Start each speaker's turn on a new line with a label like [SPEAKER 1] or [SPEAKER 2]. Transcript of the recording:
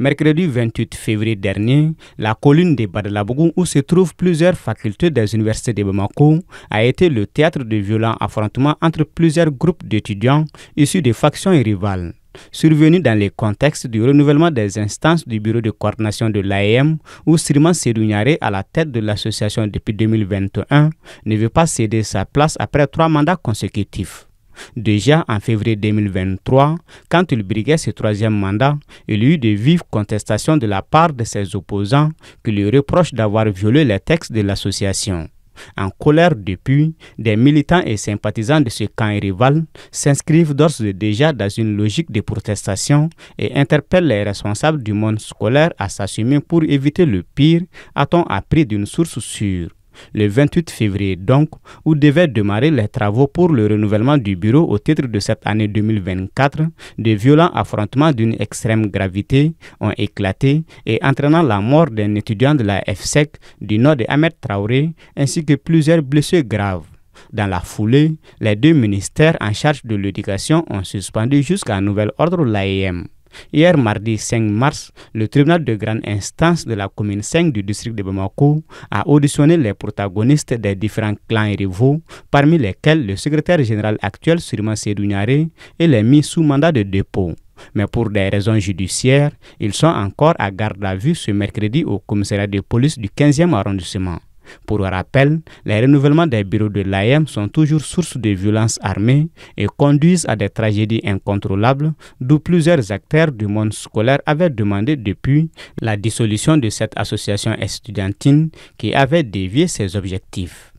[SPEAKER 1] Mercredi 28 février dernier, la colline de Badalabougou, où se trouvent plusieurs facultés des universités de Bamako, a été le théâtre de violents affrontements entre plusieurs groupes d'étudiants issus de factions rivales survenu dans le contexte du renouvellement des instances du bureau de coordination de l'AEM, où Sirman Sédouniaré, à la tête de l'association depuis 2021, ne veut pas céder sa place après trois mandats consécutifs. Déjà en février 2023, quand il briguait ce troisième mandat, il y eut de vives contestations de la part de ses opposants qui lui reprochent d'avoir violé les textes de l'association. En colère depuis, des militants et sympathisants de ce camp rival s'inscrivent d'ores et déjà dans une logique de protestation et interpellent les responsables du monde scolaire à s'assumer pour éviter le pire, a-t-on appris d'une source sûre le 28 février donc, où devaient démarrer les travaux pour le renouvellement du bureau au titre de cette année 2024, de violents affrontements d'une extrême gravité ont éclaté et entraînant la mort d'un étudiant de la FSEC du nord de Ahmed Traoré ainsi que plusieurs blessures graves. Dans la foulée, les deux ministères en charge de l'éducation ont suspendu jusqu'à nouvel ordre l'AEM. Hier mardi 5 mars, le tribunal de grande instance de la commune 5 du district de Bamako a auditionné les protagonistes des différents clans et rivaux, parmi lesquels le secrétaire général actuel Surima Sédougnaré et les mis sous mandat de dépôt. Mais pour des raisons judiciaires, ils sont encore à garde à vue ce mercredi au commissariat de police du 15e arrondissement. Pour rappel, les renouvellements des bureaux de l'AM e sont toujours source de violences armées et conduisent à des tragédies incontrôlables, d'où plusieurs acteurs du monde scolaire avaient demandé depuis la dissolution de cette association estudiantine qui avait dévié ses objectifs.